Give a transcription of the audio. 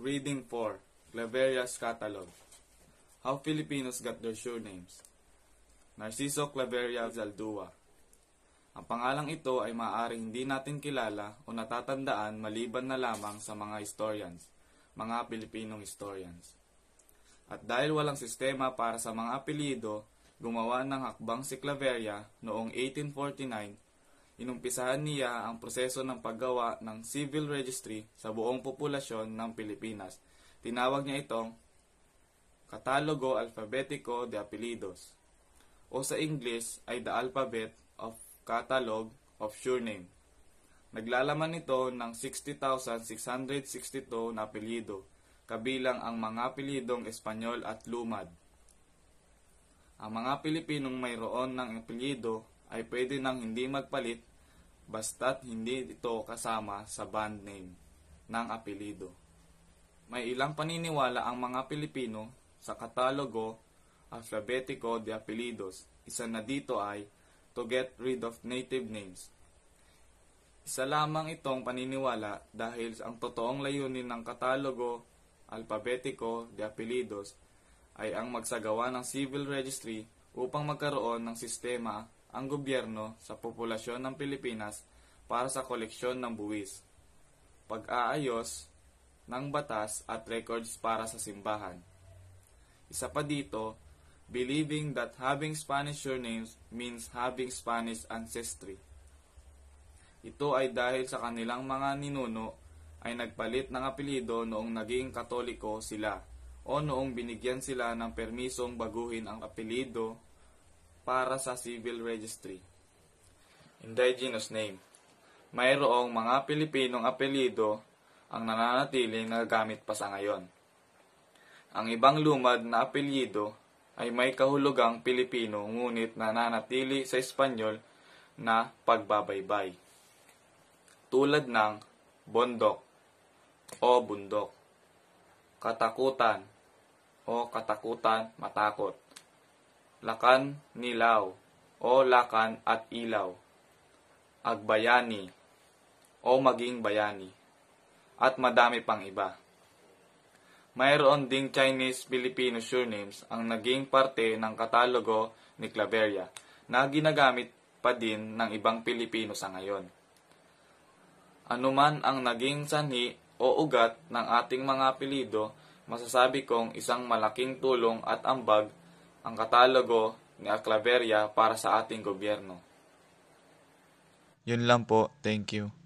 Reading 4, Claveria's Catalog. How Filipinos Got Their Surnames. Narciso Claveria Zaldua. Ang pangalang ito ay maaaring hindi natin kilala o natatandaan maliban na lamang sa mga historians, mga Pilipinong historians. At dahil walang sistema para sa mga apelido, gumawa ng hakbang si Claveria noong 1849 inumpisahan niya ang proseso ng paggawa ng civil registry sa buong populasyon ng Pilipinas. Tinawag niya itong Catalogo Alfabetico de Apelidos o sa English ay The Alphabet of Catalog of Surname. Naglalaman nito ng 60,662 na apelido, kabilang ang mga apelidong Espanyol at Lumad. Ang mga Pilipinong mayroon ng apelyido ay pwede nang hindi magpalit basta't hindi ito kasama sa band name ng apelido. May ilang paniniwala ang mga Pilipino sa katalogo alfabetiko de apelidos. Isa na dito ay to get rid of native names. Isa lamang itong paniniwala dahil ang totoong layunin ng katalogo alpabetiko de apelidos ay ang magsagawa ng civil registry upang magkaroon ng sistema ang gobyerno sa populasyon ng Pilipinas para sa koleksyon ng buwis, pag-aayos ng batas at records para sa simbahan. Isa pa dito, believing that having Spanish surnames means having Spanish ancestry. Ito ay dahil sa kanilang mga ninuno ay nagpalit ng apelido noong naging katoliko sila o noong binigyan sila ng permisong baguhin ang apelido para sa civil registry. Indigenous name. Mayroong mga Pilipinong apelido ang nananatiling nagagamit pa sa ngayon. Ang ibang lumad na apelyido ay may kahulugang Pilipino ngunit nananatili sa Espanyol na pagbabaybay. Tulad ng bondok o bundok, katakutan o katakutan matakot. Lakan Nilaw o Lakan at Ilaw, Agbayani o Maging Bayani, at madami pang iba. Mayroon ding Chinese-Filipino surnames ang naging parte ng katalogo ni Claveria na ginagamit pa din ng ibang Pilipino sa ngayon. Anuman ang naging sanhi o ugat ng ating mga apelido, masasabi kong isang malaking tulong at ambag ang katalogo ni Aclaveria para sa ating gobyerno. Yun lang po. Thank you.